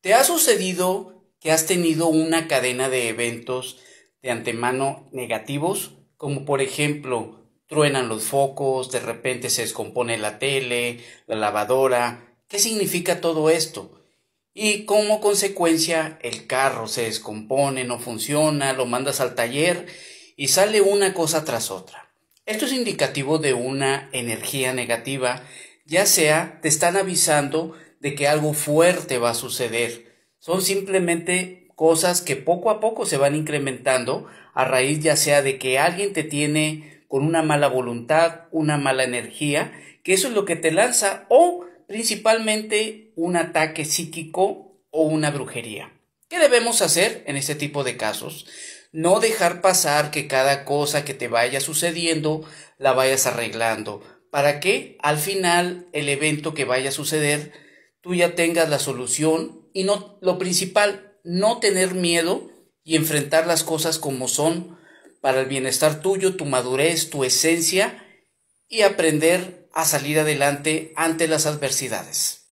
¿Te ha sucedido que has tenido una cadena de eventos de antemano negativos? Como por ejemplo, truenan los focos, de repente se descompone la tele, la lavadora. ¿Qué significa todo esto? Y como consecuencia, el carro se descompone, no funciona, lo mandas al taller y sale una cosa tras otra. Esto es indicativo de una energía negativa, ya sea te están avisando de que algo fuerte va a suceder. Son simplemente cosas que poco a poco se van incrementando a raíz ya sea de que alguien te tiene con una mala voluntad, una mala energía, que eso es lo que te lanza, o principalmente un ataque psíquico o una brujería. ¿Qué debemos hacer en este tipo de casos? No dejar pasar que cada cosa que te vaya sucediendo la vayas arreglando, para que al final el evento que vaya a suceder tú ya tengas la solución y no lo principal, no tener miedo y enfrentar las cosas como son para el bienestar tuyo, tu madurez, tu esencia y aprender a salir adelante ante las adversidades.